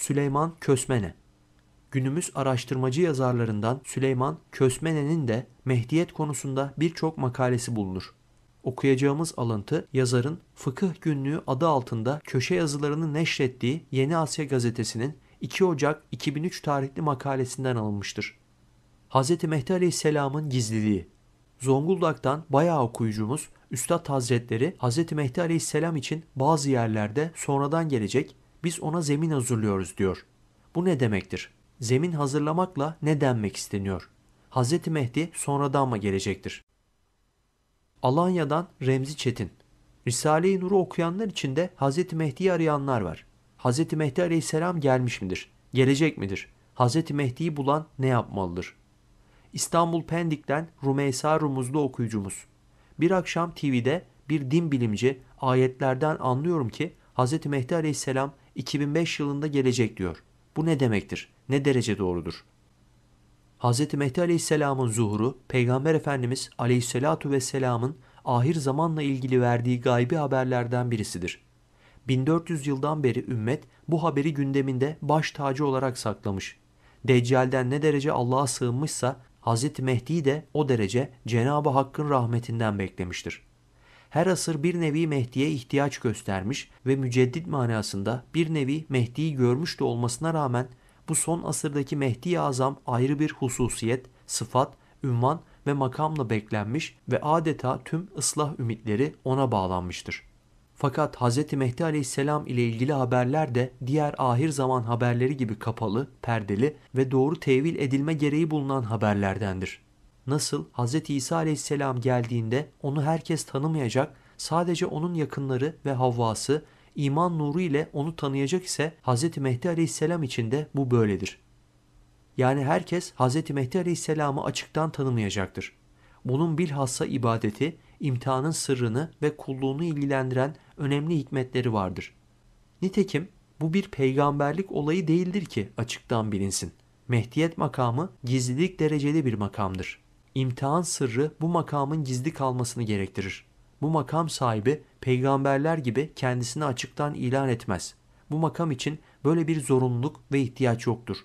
Süleyman Kösmene. Günümüz araştırmacı yazarlarından Süleyman Kösmene'nin de mehdiyet konusunda birçok makalesi bulunur. Okuyacağımız alıntı yazarın Fıkıh Günlüğü adı altında köşe yazılarını neşrettiği Yeni Asya gazetesinin 2 Ocak 2003 tarihli makalesinden alınmıştır. Hz. Mehdi Aleyhisselam'ın gizliliği Zonguldak'tan bayağı okuyucumuz Üstad Hazretleri Hz. Mehdi Aleyhisselam için bazı yerlerde sonradan gelecek biz ona zemin hazırlıyoruz diyor. Bu ne demektir? Zemin hazırlamakla ne denmek isteniyor? Hz. Mehdi sonradan mı gelecektir? Alanya'dan Remzi Çetin Risale-i Nur'u okuyanlar içinde Hz. Mehdi'yi arayanlar var. Hz. Mehdi aleyhisselam gelmiş midir? Gelecek midir? Hz. Mehdi'yi bulan ne yapmalıdır? İstanbul Pendik'ten Rumeysa Rumuzlu okuyucumuz. Bir akşam TV'de bir din bilimci ayetlerden anlıyorum ki Hz. Mehdi aleyhisselam 2005 yılında gelecek diyor. Bu ne demektir? Ne derece doğrudur? Hz. Mehdi aleyhisselamın zuhuru, Peygamber Efendimiz aleyhisselatu vesselamın ahir zamanla ilgili verdiği gaybi haberlerden birisidir. 1400 yıldan beri ümmet bu haberi gündeminde baş tacı olarak saklamış. Deccal'den ne derece Allah'a sığınmışsa Hz. Mehdi'yi de o derece Cenab-ı Hakk'ın rahmetinden beklemiştir her asır bir nevi Mehdi'ye ihtiyaç göstermiş ve müceddit manasında bir nevi Mehdi'yi görmüş de olmasına rağmen bu son asırdaki Mehdi-i Azam ayrı bir hususiyet, sıfat, ünvan ve makamla beklenmiş ve adeta tüm ıslah ümitleri ona bağlanmıştır. Fakat Hz. Mehdi aleyhisselam ile ilgili haberler de diğer ahir zaman haberleri gibi kapalı, perdeli ve doğru tevil edilme gereği bulunan haberlerdendir. Nasıl Hz. İsa aleyhisselam geldiğinde onu herkes tanımayacak, sadece onun yakınları ve havvası iman nuru ile onu tanıyacak ise Hz. Mehdi aleyhisselam için de bu böyledir. Yani herkes Hz. Mehdi aleyhisselamı açıktan tanımayacaktır. Bunun bilhassa ibadeti, imtihanın sırrını ve kulluğunu ilgilendiren önemli hikmetleri vardır. Nitekim bu bir peygamberlik olayı değildir ki açıktan bilinsin. Mehdiyet makamı gizlilik dereceli bir makamdır. İmtihan sırrı bu makamın gizli kalmasını gerektirir. Bu makam sahibi peygamberler gibi kendisini açıktan ilan etmez. Bu makam için böyle bir zorunluluk ve ihtiyaç yoktur.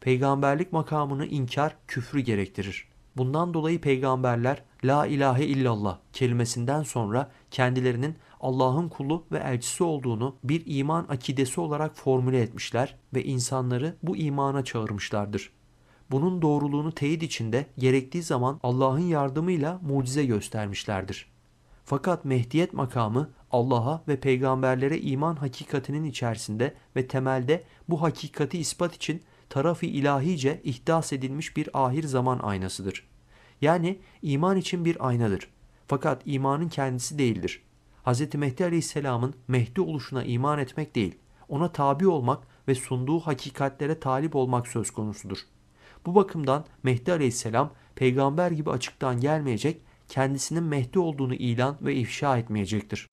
Peygamberlik makamını inkar küfrü gerektirir. Bundan dolayı peygamberler la ilahe illallah kelimesinden sonra kendilerinin Allah'ın kulu ve elçisi olduğunu bir iman akidesi olarak formüle etmişler ve insanları bu imana çağırmışlardır bunun doğruluğunu teyit içinde gerektiği zaman Allah'ın yardımıyla mucize göstermişlerdir. Fakat Mehdiyet makamı Allah'a ve peygamberlere iman hakikatinin içerisinde ve temelde bu hakikati ispat için tarafı ilahice ihdas edilmiş bir ahir zaman aynasıdır. Yani iman için bir aynadır. Fakat imanın kendisi değildir. Hz. Mehdi Aleyhisselam'ın Mehdi oluşuna iman etmek değil, ona tabi olmak ve sunduğu hakikatlere talip olmak söz konusudur. Bu bakımdan Mehdi aleyhisselam peygamber gibi açıktan gelmeyecek, kendisinin Mehdi olduğunu ilan ve ifşa etmeyecektir.